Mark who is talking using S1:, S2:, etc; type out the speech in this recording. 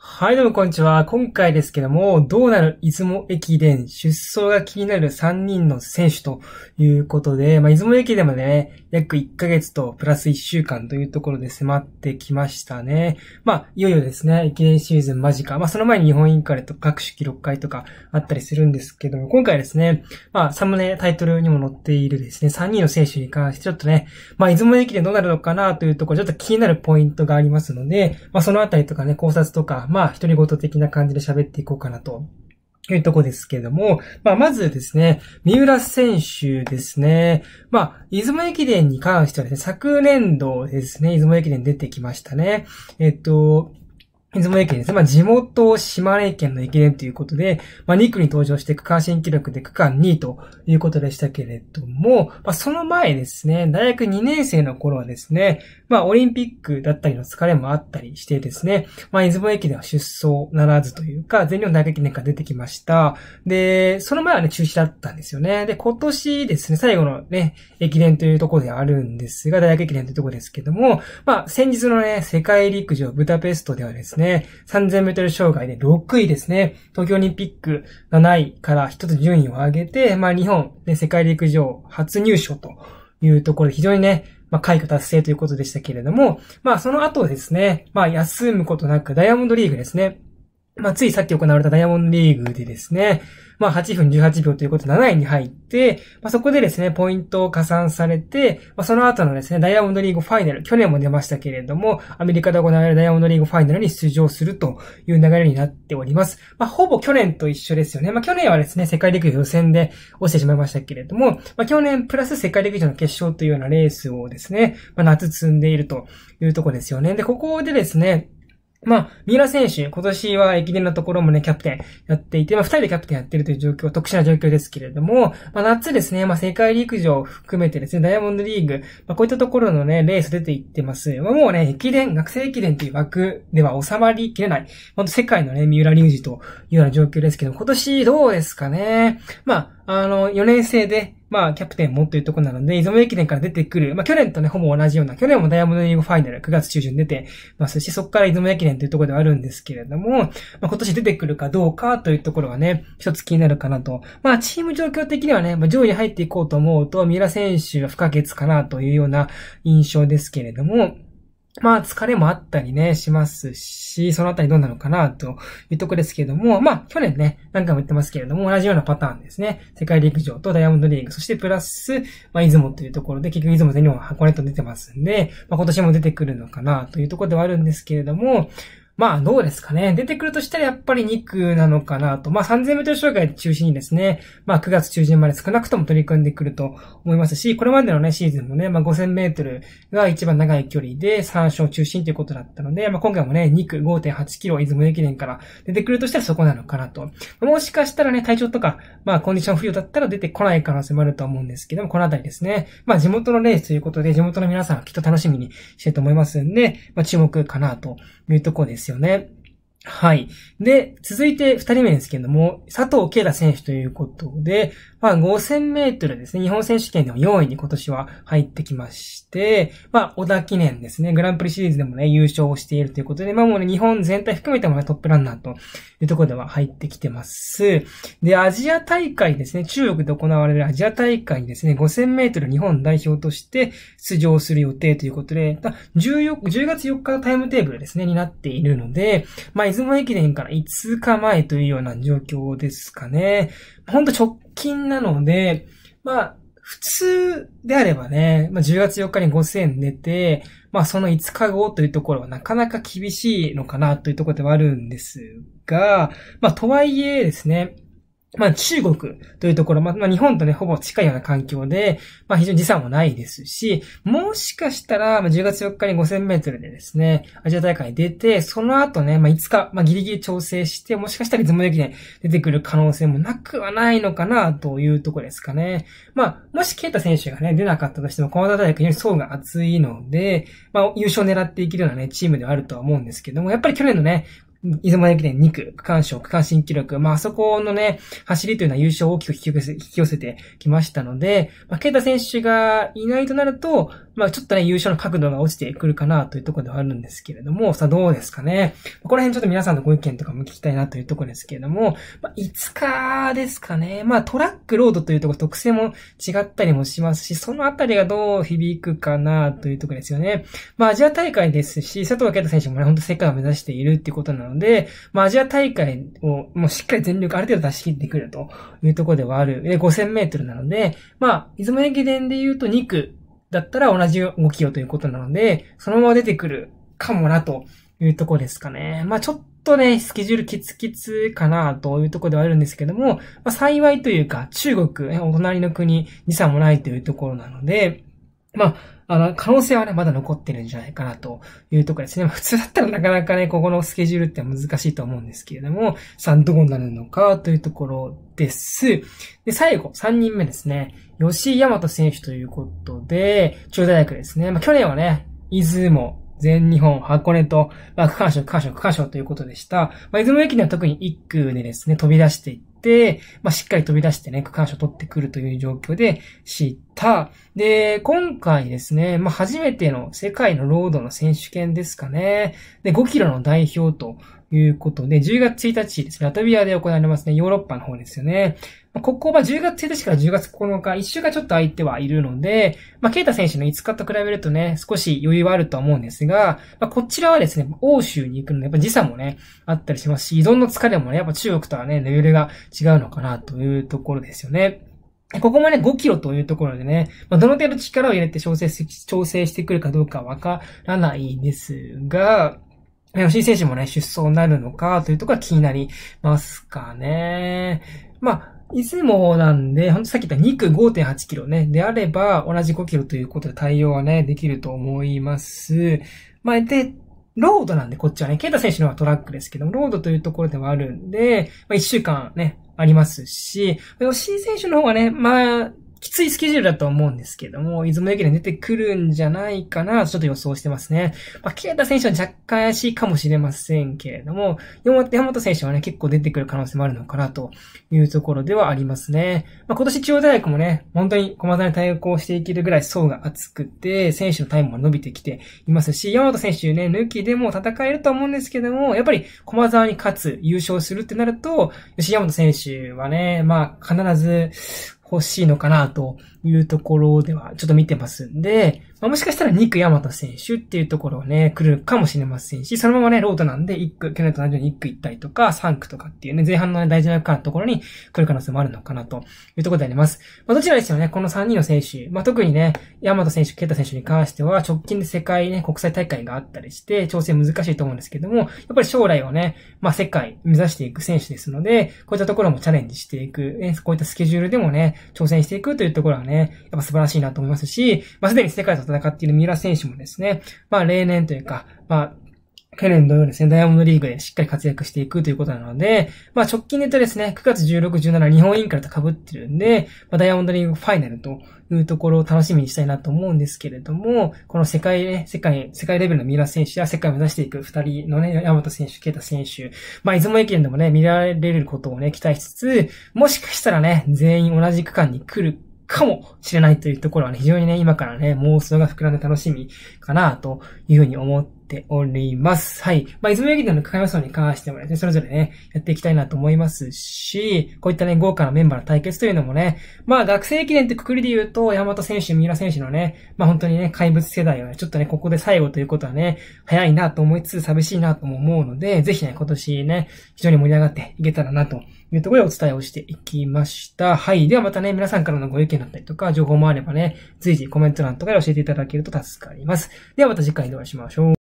S1: はい、どうもこんにちは。今回ですけども、どうなる出雲駅伝出走が気になる3人の選手ということで、まあ、出雲駅伝もね、約1ヶ月とプラス1週間というところで迫ってきましたね。まあ、いよいよですね、駅伝シーズン間近。まあ、その前に日本インカレと各種記録会とかあったりするんですけども、今回ですね、まあ、サムネタイトルにも載っているですね、3人の選手に関してちょっとね、まあ、出雲駅伝どうなるのかなというところ、ちょっと気になるポイントがありますので、まあ、そのあたりとかね、考察とか、まあ、独り言的な感じで喋っていこうかなとというとこですけれども、まあ、まずですね、三浦選手ですね。まあ、出雲駅伝に関してはですね、昨年度ですね、出雲駅伝出てきましたね。えっと、出雲駅伝ですね。まあ、地元島根県の駅伝ということで、まあ、2区に登場して区間新記録で区間2位ということでしたけれども、まあ、その前ですね、大学2年生の頃はですね、まあ、オリンピックだったりの疲れもあったりしてですね、まあ、出雲駅伝は出走ならずというか、全日本大学駅伝から出てきました。で、その前はね、中止だったんですよね。で、今年ですね、最後のね、駅伝というところであるんですが、大学駅伝というところですけども、まあ、先日のね、世界陸上ブダペストではですね、ね。3000メートル障害で6位ですね。東京オリンピック7位から一つ順位を上げて、まあ日本、ね、世界陸上初入賞というところで非常にね、まあ、快挙達成ということでしたけれども、まあ、その後ですね、まあ、休むことなく、ダイヤモンドリーグですね。まあ、ついさっき行われたダイヤモンドリーグでですね、まあ、8分18秒ということで7位に入って、まあ、そこでですね、ポイントを加算されて、まあ、その後のですね、ダイヤモンドリーグファイナル、去年も出ましたけれども、アメリカで行われるダイヤモンドリーグファイナルに出場するという流れになっております。まあ、ほぼ去年と一緒ですよね。まあ、去年はですね、世界陸上予選で落ちてしまいましたけれども、まあ、去年プラス世界陸上の決勝というようなレースをですね、まあ、夏積んでいるというところですよね。で、ここでですね、まあ、三浦選手、今年は駅伝のところもね、キャプテンやっていて、まあ、二人でキャプテンやってるという状況、特殊な状況ですけれども、まあ、夏ですね、まあ、世界陸上を含めてですね、ダイヤモンドリーグ、まあ、こういったところのね、レース出ていってます。まあ、もうね、駅伝、学生駅伝という枠では収まりきれない、ほんと世界のね、三浦隆二というような状況ですけど、今年どうですかね。まあ、あの、4年生で、まあ、キャプテンもというところなので、出雲駅伝から出てくる、まあ、去年とね、ほぼ同じような、去年もダイヤモンドリーグファイナル9月中旬出てますし、そこから出雲駅伝というところではあるんですけれども、まあ、今年出てくるかどうかというところがね、一つ気になるかなと。まあ、チーム状況的にはね、まあ、上位に入っていこうと思うと、三浦選手は不可欠かなというような印象ですけれども、まあ、疲れもあったりね、しますし、そのあたりどうなのかな、というとこですけれども、まあ、去年ね、何回も言ってますけれども、同じようなパターンですね。世界陸上とダイヤモンドリーグ、そしてプラス、まあ、出雲というところで、結局出雲全日本箱根と出てますんで、まあ、今年も出てくるのかな、というところではあるんですけれども、まあ、どうですかね。出てくるとしたらやっぱり2区なのかなと。まあ、3 0 0 0ル障害中心にですね、まあ、9月中旬まで少なくとも取り組んでくると思いますし、これまでのね、シーズンもね、まあ、5 0 0 0メートルが一番長い距離で3勝中心ということだったので、まあ、今回もね、2区5.8キロ、出雲駅伝から出てくるとしたらそこなのかなと。もしかしたらね、体調とか、まあ、コンディション不良だったら出てこない可能性もあると思うんですけども、このあたりですね。まあ、地元のレースということで、地元の皆さんはきっと楽しみにしてると思いますんで、まあ、注目かなというところです。ですよね。はい。で、続いて二人目ですけども、佐藤慶太選手ということで、まあ、5000メートルですね、日本選手権でも4位に今年は入ってきまして、まあ、小田記念ですね、グランプリシリーズでもね、優勝しているということで、まあもうね、日本全体含めてもね、トップランナーというところでは入ってきてます。で、アジア大会ですね、中国で行われるアジア大会にですね、5000メートル日本代表として出場する予定ということで、1 10月4日のタイムテーブルですね、になっているので、まあ、出雲駅伝から5日前というような状況ですかね。ほんと直金なので、まあ、普通であればね、まあ、10月4日に5000円寝て、まあその5日後というところはなかなか厳しいのかなというところではあるんですが、まあとはいえですね、まあ中国というところ、まあ、日本とね、ほぼ近いような環境で、まあ非常に時差もないですし、もしかしたら、まあ10月4日に5000メートルでですね、アジア大会に出て、その後ね、まあ5日、まあギリギリ調整して、もしかしたらズムもより出てくる可能性もなくはないのかな、というところですかね。まあ、もしケイタ選手がね、出なかったとしても、駒田大学より層が厚いので、まあ優勝を狙っていけるようなね、チームではあるとは思うんですけども、やっぱり去年のね、出雲駅伝2区、区間賞、区間新記録。まあ、そこのね、走りというのは優勝を大きく引き寄せてきましたので、まあ、ケイタ選手がいないとなると、まあちょっとね、優勝の角度が落ちてくるかなというところではあるんですけれども、さあどうですかね。この辺ちょっと皆さんのご意見とかも聞きたいなというところですけれども、まあ、5日ですかね。まあトラックロードというところ特性も違ったりもしますし、そのあたりがどう響くかなというところですよね。まあアジア大会ですし、佐藤健太選手もね、ほんと世界を目指しているっていうことなので、まあアジア大会をもうしっかり全力ある程度出し切ってくるというところではある。で、5000メートルなので、まあ、出雲駅伝で言うと2区だったら同じ動きをということなので、そのまま出てくるかもなというとこですかね。まあちょっとね、スケジュールキツキツかなというとこではあるんですけども、まあ、幸いというか、中国、お隣の国、時差もないというところなので、まあ、あの、可能性はね、まだ残ってるんじゃないかなというところですね。普通だったらなかなかね、ここのスケジュールって難しいと思うんですけれども、さあ、どうなるのかというところです。で、最後、3人目ですね。吉井大和選手ということで、中大学ですね。まあ、去年はね、出雲、全日本、箱根と、まあ、区間賞、区間賞、区間賞ということでした。まあ、出雲駅には特に1区でですね、飛び出していっ、まあ、しっかり飛び出してね、区間賞取ってくるという状況で知った。で、今回ですね、まあ、初めての世界のロードの選手権ですかね。で、5キロの代表ということで、10月1日ですね、ラトビアで行われますね、ヨーロッパの方ですよね。まここは10月1日から10月9日、1週間ちょっと空いてはいるので、まあ、ケイタ選手の5日と比べるとね、少し余裕はあるとは思うんですが、まあ、こちらはですね、欧州に行くので、やっぱ時差もね、あったりしますし、依存の疲れもね、やっぱ中国とはね、レベルが違うのかなというところですよね。ここもね、5キロというところでね、まあ、どの程度力を入れて調整調整してくるかどうかわからないんですが、吉井選手もね、出走になるのかというところ気になりますかね。まあ、いつもなんで、ほんとさっき言った2区5.8キロね、であれば同じ5キロということで対応はね、できると思います。まあ、で、ロードなんでこっちはね、ケイタ選手のはトラックですけども、ロードというところではあるんで、まあ、1週間ね、ありますし、吉井選手の方がね、まあ、きついスケジュールだと思うんですけども、出雲駅伝出てくるんじゃないかな、ちょっと予想してますね。まあ、ケイタ選手は若干怪しいかもしれませんけれども、山本選手はね、結構出てくる可能性もあるのかな、というところではありますね。まあ、今年中央大学もね、本当に駒沢に対抗していけるぐらい層が厚くて、選手のタイムも伸びてきていますし、山本選手ね、抜きでも戦えると思うんですけども、やっぱり駒沢に勝つ、優勝するってなると、吉山本選手はね、まあ、必ず、欲しいのかなというところではちょっと見てますんで、まあ、もしかしたら2区山田選手っていうところね、来るかもしれませんし、そのままね、ロードなんで1区、去年と同じように1区行ったりとか、3区とかっていうね、前半の、ね、大事なところに来る可能性もあるのかなというところであります。まあ、どちらですよね、この3人の選手、まあ、特にね、山田選手、ケ太選手に関しては、直近で世界ね、国際大会があったりして、調整難しいと思うんですけども、やっぱり将来をね、まあ、世界目指していく選手ですので、こういったところもチャレンジしていく、ね、こういったスケジュールでもね、挑戦していくというところはね、やっぱ素晴らしいなと思いますし、まあ、すでに世界と戦っている三浦選手もですね、まあ、例年というか、まあ、去年のようにですね、ダイヤモンドリーグでしっかり活躍していくということなので、まあ直近で言うとですね、9月16、17日本インカルと被ってるんで、まあ、ダイヤモンドリーグファイナルというところを楽しみにしたいなと思うんですけれども、この世界ね、世界、世界レベルの三浦選手や世界を目指していく二人のね、山本選手、啓太選手、まあ出雲駅伝でもね、見られることをね、期待しつつ、もしかしたらね、全員同じ区間に来るかもしれないというところはね、非常にね、今からね、妄想が膨らんで楽しみかなというふうに思ってております。はい。まあ、いつもよりの会話層に関してもですね、それぞれね、やっていきたいなと思いますし、こういったね、豪華なメンバーの対決というのもね、まあ、学生駅伝ってくくりで言うと、山本選手、三浦選手のね、まあ、本当にね、怪物世代は、ね、ちょっとね、ここで最後ということはね、早いなと思いつつ寂しいなとも思うので、ぜひね、今年ね、非常に盛り上がっていけたらなというところでお伝えをしていきました。はい。ではまたね、皆さんからのご意見だったりとか、情報もあればね、随時コメント欄とかで教えていただけると助かります。ではまた次回でお会いしましょう。